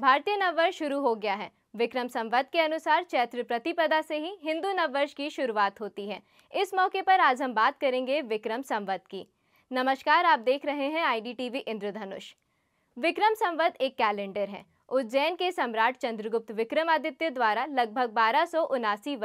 भारतीय नववर्ष शुरू हो गया है विक्रम संवत के अनुसार चैत्र प्रतिपदा से ही हिंदू नववर्ष की शुरुआत होती है इस मौके पर आज हम बात करेंगे विक्रम संवत की नमस्कार आप देख रहे हैं आई टीवी इंद्रधनुष विक्रम संवत एक कैलेंडर है उज्जैन के सम्राट चंद्रगुप्त विक्रमादित्य द्वारा लगभग बारह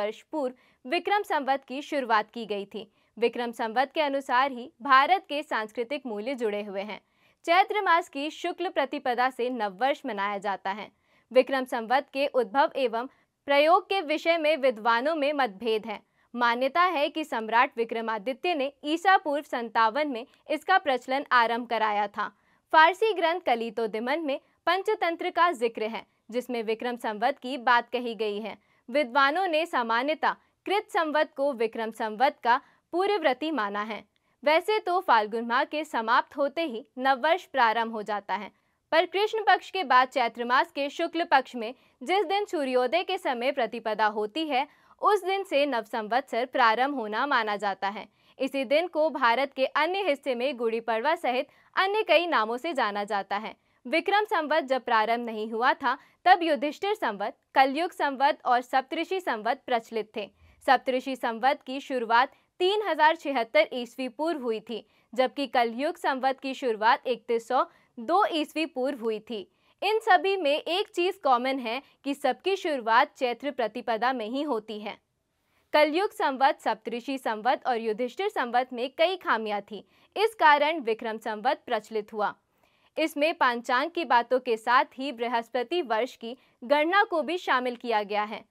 वर्ष पूर्व विक्रम संवत की शुरुआत की गई थी विक्रम संवत के अनुसार ही भारत के सांस्कृतिक मूल्य जुड़े हुए हैं चैत्र मास की शुक्ल प्रतिपदा से नववर्ष मनाया जाता है विक्रम संवत के उद्भव एवं प्रयोग के विषय में विद्वानों में मतभेद है मान्यता है कि सम्राट विक्रमादित्य ने ईसा पूर्व संतावन में इसका प्रचलन आरंभ कराया था फारसी ग्रंथ कलितो दिमन में पंचतंत्र का जिक्र है जिसमें विक्रम संवत की बात कही गई है विद्वानों ने सामान्यता कृत संवत को विक्रम संवत का पूर्वव्रती माना है वैसे तो फाल्गुन माह के समाप्त होते ही नववर्ष प्रारंभ हो जाता है पर कृष्ण पक्ष के बाद चैत्र मास के शुक्ल पक्ष में जिस दिन सूर्योदय के समय प्रतिपदा होती है उस दिन से नव संवत्सर प्रारंभ होना माना जाता है इसी दिन को भारत के अन्य हिस्से में गुड़ी पड़वा सहित अन्य कई नामों से जाना जाता है विक्रम संवत जब प्रारंभ नहीं हुआ था तब युधिष्ठिर संवत कलयुग संवत और सप्तऋषि संवत प्रचलित थे सप्तऋषि संवत की शुरुआत तीन हजार छिहत्तर ईस्वी पूर्व हुई थी जबकि कलयुग संवत की शुरुआत इकतीस सौ दो ईस्वी पूर्व हुई थी इन सभी में एक चीज कॉमन है कि सबकी शुरुआत चैत्र प्रतिपदा में ही होती है कलयुग संवत सप्तऋषि संवत और युधिष्ठिर संवत में कई खामियां थी इस कारण विक्रम संवत प्रचलित हुआ इसमें पांचांग की बातों के साथ ही बृहस्पति वर्ष की गणना को भी शामिल किया गया है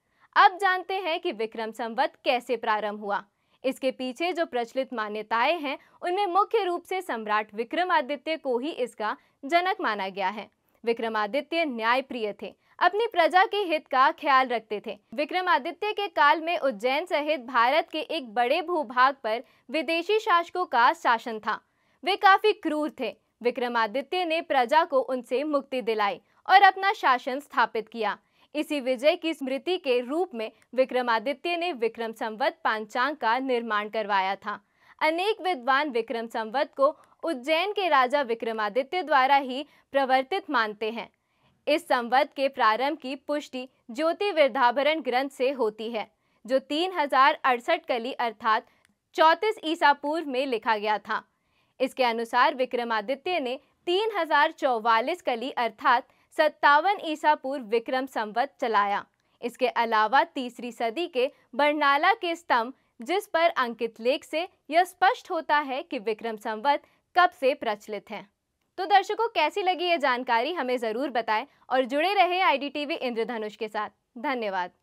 अब जानते हैं कि विक्रम संवत कैसे प्रारंभ हुआ इसके पीछे जो प्रचलित मान्यताएं हैं उनमें मुख्य रूप से सम्राट विक्रमादित्य को ही इसका जनक माना गया है विक्रमादित्य न्यायप्रिय थे अपनी प्रजा के हित का ख्याल रखते थे विक्रमादित्य के काल में उज्जैन सहित भारत के एक बड़े भूभाग पर विदेशी शासकों का शासन था वे काफी क्रूर थे विक्रमादित्य ने प्रजा को उनसे मुक्ति दिलाई और अपना शासन स्थापित किया इसी विजय की स्मृति के रूप में विक्रमादित्य ने विक्रम संवत पांचांग का निर्माण करवाया था अनेक विद्वान विक्रम संवत को उज्जैन के राजा विक्रमादित्य द्वारा ही प्रवर्तित मानते हैं इस संवत के प्रारंभ की पुष्टि ज्योति ज्योतिविर्धाभरण ग्रंथ से होती है जो तीन हजार अड़सठ कली अर्थात चौंतीस ईसा पूर्व में लिखा गया था इसके अनुसार विक्रमादित्य ने तीन हजार कली अर्थात सत्तावन ईसा पूर्व विक्रम संवत चलाया इसके अलावा तीसरी सदी के बरनाला के स्तंभ जिस पर अंकित लेख से यह स्पष्ट होता है कि विक्रम संवत कब से प्रचलित हैं तो दर्शकों कैसी लगी ये जानकारी हमें ज़रूर बताएं और जुड़े रहे आईडीटीवी इंद्रधनुष के साथ धन्यवाद